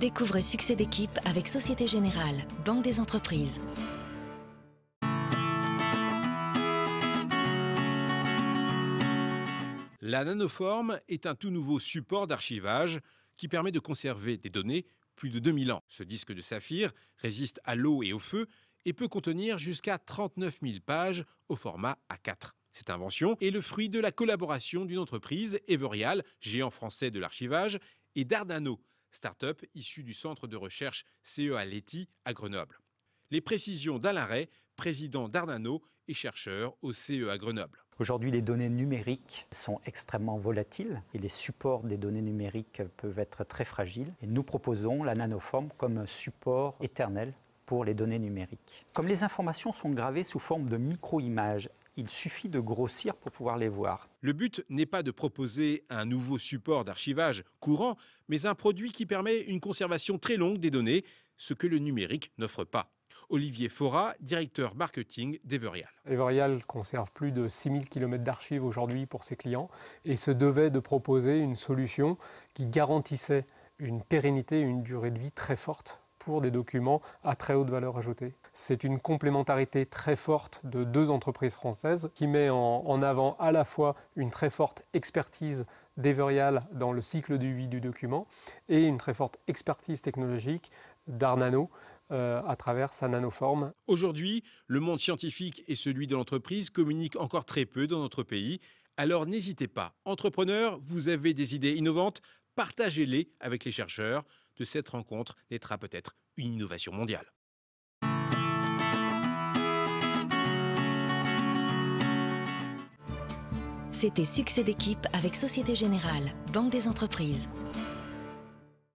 Découvrez Succès d'équipe avec Société Générale, Banque des entreprises. La nanoforme est un tout nouveau support d'archivage qui permet de conserver des données plus de 2000 ans. Ce disque de saphir résiste à l'eau et au feu et peut contenir jusqu'à 39 000 pages au format A4. Cette invention est le fruit de la collaboration d'une entreprise, Everial, géant français de l'archivage, et Dardano, start-up issue du centre de recherche CEA Leti à Grenoble. Les précisions d'Alain président d'Arnano et chercheur au CEA Grenoble. Aujourd'hui, les données numériques sont extrêmement volatiles et les supports des données numériques peuvent être très fragiles. nous proposons la nanoforme comme un support éternel pour les données numériques. Comme les informations sont gravées sous forme de micro-images il suffit de grossir pour pouvoir les voir. Le but n'est pas de proposer un nouveau support d'archivage courant, mais un produit qui permet une conservation très longue des données, ce que le numérique n'offre pas. Olivier Fora, directeur marketing d'Everial. Everial conserve plus de 6000 km d'archives aujourd'hui pour ses clients et se devait de proposer une solution qui garantissait une pérennité et une durée de vie très forte pour des documents à très haute valeur ajoutée. C'est une complémentarité très forte de deux entreprises françaises qui met en, avant à la fois une très forte expertise d'Everial dans le cycle de vie du document et une très forte expertise technologique d'Arnano euh, à travers sa nanoforme. Aujourd'hui, le monde scientifique et celui de l'entreprise communiquent encore très peu dans notre pays. Alors n'hésitez pas, entrepreneurs, vous avez des idées innovantes, partagez-les avec les chercheurs cette rencontre naîtra peut-être une innovation mondiale. C'était Succès d'équipe avec Société Générale, Banque des entreprises.